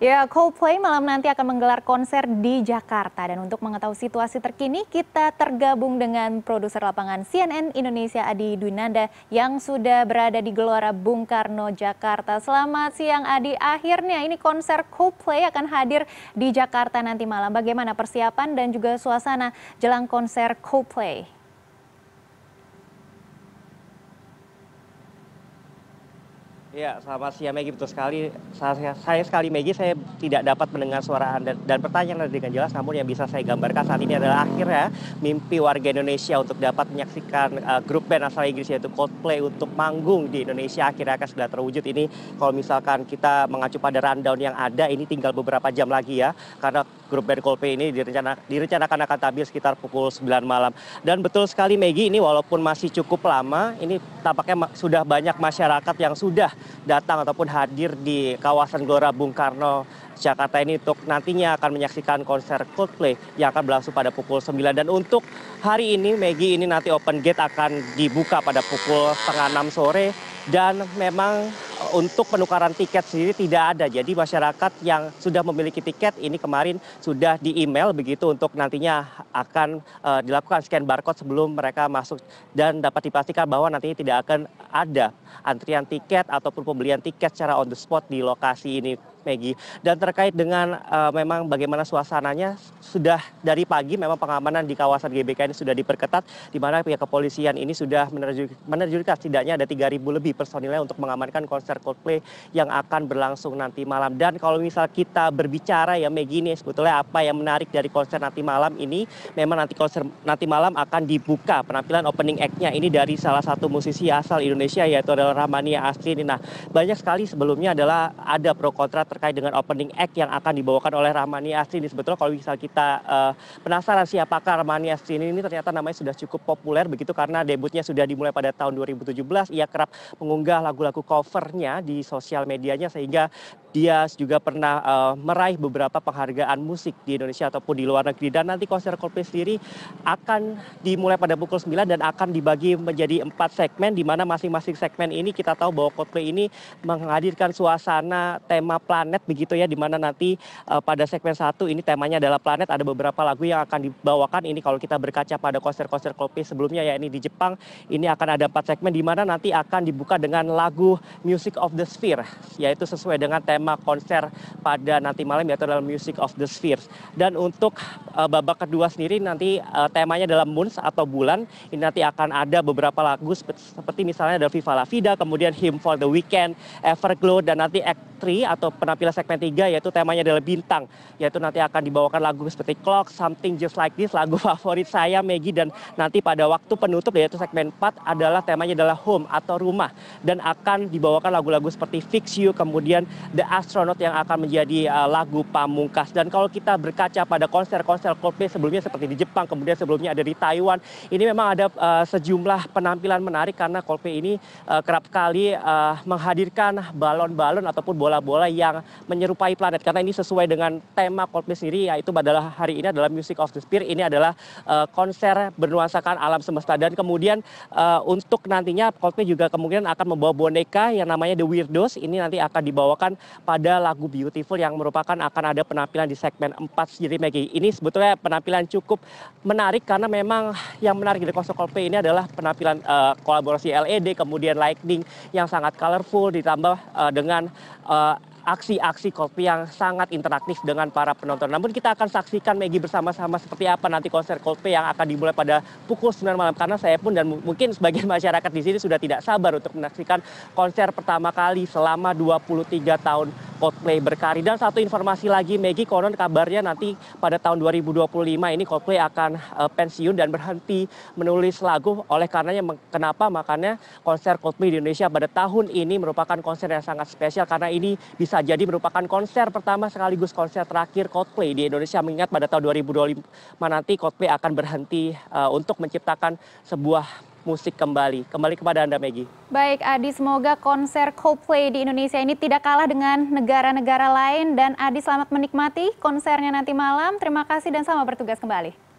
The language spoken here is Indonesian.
Ya, Coldplay malam nanti akan menggelar konser di Jakarta dan untuk mengetahui situasi terkini kita tergabung dengan produser lapangan CNN Indonesia Adi Dwinanda yang sudah berada di Gelora Bung Karno Jakarta. Selamat siang Adi. Akhirnya ini konser Coldplay akan hadir di Jakarta nanti malam. Bagaimana persiapan dan juga suasana jelang konser Coldplay? Ya, selamat siang Megi, betul sekali. Saya, saya sekali Megi, saya tidak dapat mendengar suara Anda dan pertanyaan Anda dengan jelas, namun yang bisa saya gambarkan saat ini adalah akhirnya mimpi warga Indonesia untuk dapat menyaksikan uh, grup band asal Inggris yaitu Coldplay untuk manggung di Indonesia akhirnya akan sudah terwujud. Ini kalau misalkan kita mengacu pada rundown yang ada, ini tinggal beberapa jam lagi ya, karena grup band Coldplay ini direncana, direncanakan akan tampil sekitar pukul 9 malam. Dan betul sekali Megi, ini walaupun masih cukup lama, ini tampaknya sudah banyak masyarakat yang sudah datang ataupun hadir di kawasan gelora bung karno Jakarta ini untuk nantinya akan menyaksikan konser Coldplay yang akan berlangsung pada pukul 9 dan untuk hari ini Megi ini nanti open gate akan dibuka pada pukul setengah 6 sore dan memang untuk penukaran tiket sendiri tidak ada. Jadi masyarakat yang sudah memiliki tiket ini kemarin sudah di email begitu untuk nantinya akan uh, dilakukan scan barcode sebelum mereka masuk dan dapat dipastikan bahwa nantinya tidak akan ada antrian tiket ataupun pembelian tiket secara on the spot di lokasi ini megi dan terkait dengan eh, memang bagaimana suasananya sudah dari pagi memang pengamanan di kawasan gbk ini sudah diperketat di mana pihak kepolisian ini sudah menerjunkan setidaknya ada 3.000 lebih personilnya untuk mengamankan konser Coldplay yang akan berlangsung nanti malam dan kalau misal kita berbicara ya Megi ini sebetulnya apa yang menarik dari konser nanti malam ini memang nanti konser nanti malam akan dibuka penampilan opening act-nya ini dari salah satu musisi asal Indonesia yaitu adalah Ramania ini Nah, banyak sekali sebelumnya adalah ada pro kontra terkait dengan opening act yang akan dibawakan oleh rahmani astri ini sebetulnya kalau misal kita eh, penasaran siapakah rahmani astri ini ini ternyata namanya sudah cukup populer begitu karena debutnya sudah dimulai pada tahun 2017 ia kerap mengunggah lagu-lagu covernya di sosial medianya sehingga dia juga pernah uh, meraih beberapa penghargaan musik di Indonesia ataupun di luar negeri dan nanti konser Coldplay sendiri akan dimulai pada pukul 9 dan akan dibagi menjadi empat segmen di mana masing-masing segmen ini kita tahu bahwa Coldplay ini menghadirkan suasana tema plastik planet begitu ya di mana nanti eh, pada segmen satu ini temanya adalah planet ada beberapa lagu yang akan dibawakan ini kalau kita berkaca pada konser-konser kopi sebelumnya ya ini di Jepang ini akan ada empat segmen Di mana nanti akan dibuka dengan lagu Music of the Sphere yaitu sesuai dengan tema konser pada nanti malam yaitu adalah Music of the Sphere dan untuk eh, babak kedua sendiri nanti eh, temanya dalam Moons atau bulan ini nanti akan ada beberapa lagu seperti misalnya ada Viva La Vida kemudian Him for the Weekend Everglow dan nanti 3 atau penampilan segmen 3 yaitu temanya adalah bintang yaitu nanti akan dibawakan lagu seperti Clock, Something Just Like This, lagu favorit saya Maggie dan nanti pada waktu penutup yaitu segmen 4 adalah temanya adalah home atau rumah dan akan dibawakan lagu-lagu seperti Fix You kemudian The Astronaut yang akan menjadi uh, lagu pamungkas dan kalau kita berkaca pada konser-konser Coldplay sebelumnya seperti di Jepang kemudian sebelumnya ada di Taiwan ini memang ada uh, sejumlah penampilan menarik karena Coldplay ini uh, kerap kali uh, menghadirkan balon-balon ataupun bola bola bola yang menyerupai planet karena ini sesuai dengan tema coldplay sendiri yaitu adalah hari ini adalah music of the Spirit ini adalah eh, konser bernuansakan alam semesta dan kemudian eh, untuk nantinya coldplay juga kemungkinan akan membawa boneka yang namanya the weirdos ini nanti akan dibawakan pada lagu beautiful yang merupakan akan ada penampilan di segmen 4 sendiri Maggie ini sebetulnya penampilan cukup menarik karena memang yang menarik dari konser coldplay ini adalah penampilan eh, kolaborasi LED kemudian lightning yang sangat colorful ditambah dengan Eh, aksi-aksi kopi yang sangat interaktif dengan para penonton. Namun kita akan saksikan Megi bersama-sama seperti apa nanti konser kopi yang akan dimulai pada pukul 9 malam karena saya pun dan mungkin sebagian masyarakat di sini sudah tidak sabar untuk menyaksikan konser pertama kali selama 23 tahun Coldplay berkarir. Dan satu informasi lagi, Maggie konon kabarnya nanti pada tahun 2025 ini Coldplay akan uh, pensiun dan berhenti menulis lagu. Oleh karenanya, kenapa? Makanya konser Coldplay di Indonesia pada tahun ini merupakan konser yang sangat spesial karena ini bisa jadi merupakan konser pertama sekaligus konser terakhir Coldplay di Indonesia. Mengingat pada tahun 2025 nanti Coldplay akan berhenti uh, untuk menciptakan sebuah musik kembali. Kembali kepada Anda, Maggie. Baik, Adi, semoga konser Coldplay di Indonesia ini tidak kalah dengan negara-negara lain. Dan Adi, selamat menikmati konsernya nanti malam. Terima kasih dan selamat bertugas kembali.